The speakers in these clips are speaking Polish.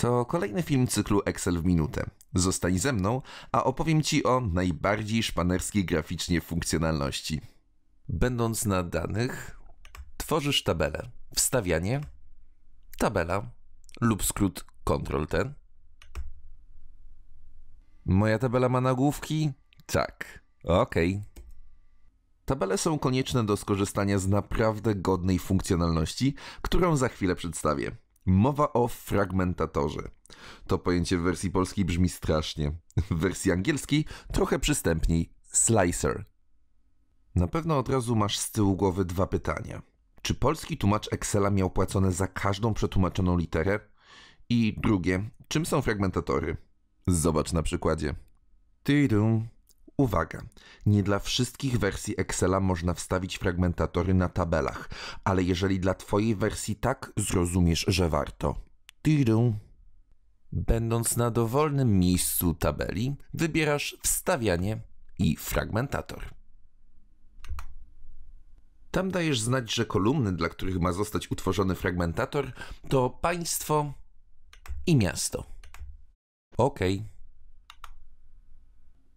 To kolejny film cyklu Excel w minutę. Zostań ze mną, a opowiem Ci o najbardziej szpanerskiej graficznie funkcjonalności. Będąc na danych, tworzysz tabelę. Wstawianie, tabela lub skrót Ctrl-T. Moja tabela ma nagłówki? Tak. OK. Tabele są konieczne do skorzystania z naprawdę godnej funkcjonalności, którą za chwilę przedstawię. Mowa o fragmentatorze. To pojęcie w wersji polskiej brzmi strasznie. W wersji angielskiej trochę przystępniej slicer. Na pewno od razu masz z tyłu głowy dwa pytania. Czy polski tłumacz Excela miał płacone za każdą przetłumaczoną literę? I drugie, czym są fragmentatory? Zobacz na przykładzie. Uwaga! Nie dla wszystkich wersji Excela można wstawić fragmentatory na tabelach, ale jeżeli dla Twojej wersji tak, zrozumiesz, że warto. Tiru. Będąc na dowolnym miejscu tabeli, wybierasz wstawianie i fragmentator. Tam dajesz znać, że kolumny, dla których ma zostać utworzony fragmentator, to państwo i miasto. OK.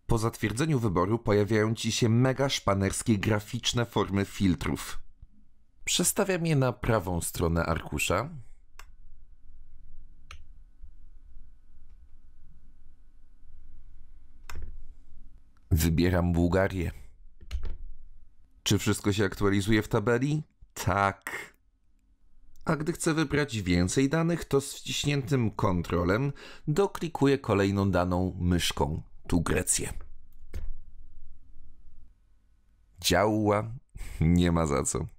Po zatwierdzeniu wyboru pojawiają ci się mega szpanerskie graficzne formy filtrów. Przestawiam je na prawą stronę arkusza. Wybieram Bułgarię. Czy wszystko się aktualizuje w tabeli? Tak. A gdy chcę wybrać więcej danych, to z wciśniętym kontrolem doklikuję kolejną daną myszką tu Grecję. Działa nie ma za co.